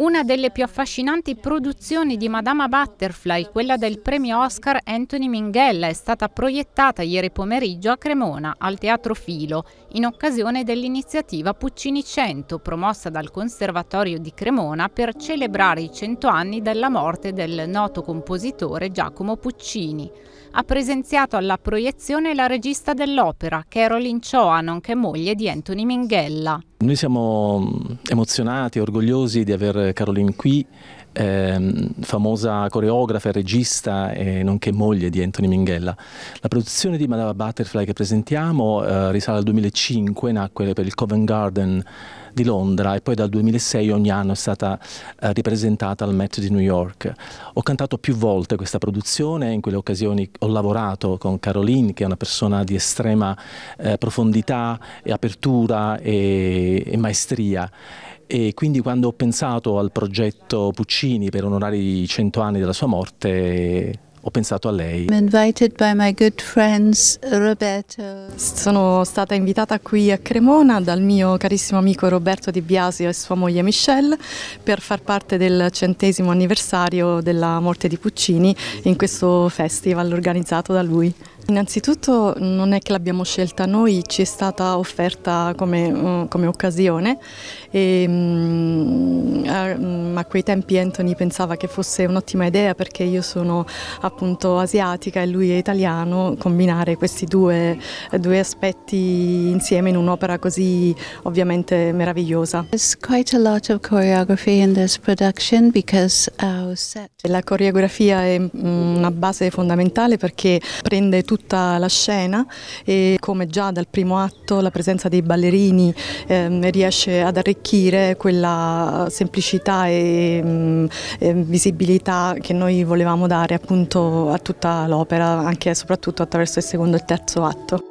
Una delle più affascinanti produzioni di Madama Butterfly, quella del premio Oscar Anthony Minghella, è stata proiettata ieri pomeriggio a Cremona, al Teatro Filo, in occasione dell'iniziativa Puccini 100, promossa dal Conservatorio di Cremona per celebrare i 100 anni della morte del noto compositore Giacomo Puccini ha presenziato alla proiezione la regista dell'opera, Caroline Cioa, nonché moglie di Anthony Minghella. Noi siamo mm, emozionati, orgogliosi di avere Caroline qui eh, famosa coreografa, regista e nonché moglie di Anthony Minghella. La produzione di Madame Butterfly che presentiamo eh, risale al 2005, nacque per il Covent Garden di Londra e poi dal 2006 ogni anno è stata eh, ripresentata al Met di New York. Ho cantato più volte questa produzione, in quelle occasioni ho lavorato con Caroline che è una persona di estrema eh, profondità e apertura e, e maestria e quindi quando ho pensato al progetto Puccini per onorare i cento anni della sua morte ho pensato a lei. Friends, Sono stata invitata qui a Cremona dal mio carissimo amico Roberto Di Biasio e sua moglie Michelle per far parte del centesimo anniversario della morte di Puccini in questo festival organizzato da lui. Innanzitutto non è che l'abbiamo scelta noi, ci è stata offerta come, eh, come occasione e, ehm, mm, a quei tempi Anthony pensava che fosse un'ottima idea perché io sono appunto asiatica e lui è italiano, combinare questi due, due aspetti insieme in un'opera così ovviamente meravigliosa. La coreografia è mm, una base fondamentale perché prende tutta la scena e come già dal primo atto la presenza dei ballerini ehm, riesce ad arricchire quella semplicità e e ehm, mh, ehm, visibilità che noi volevamo dare appunto a tutta l'opera, anche e soprattutto attraverso il secondo e il terzo atto.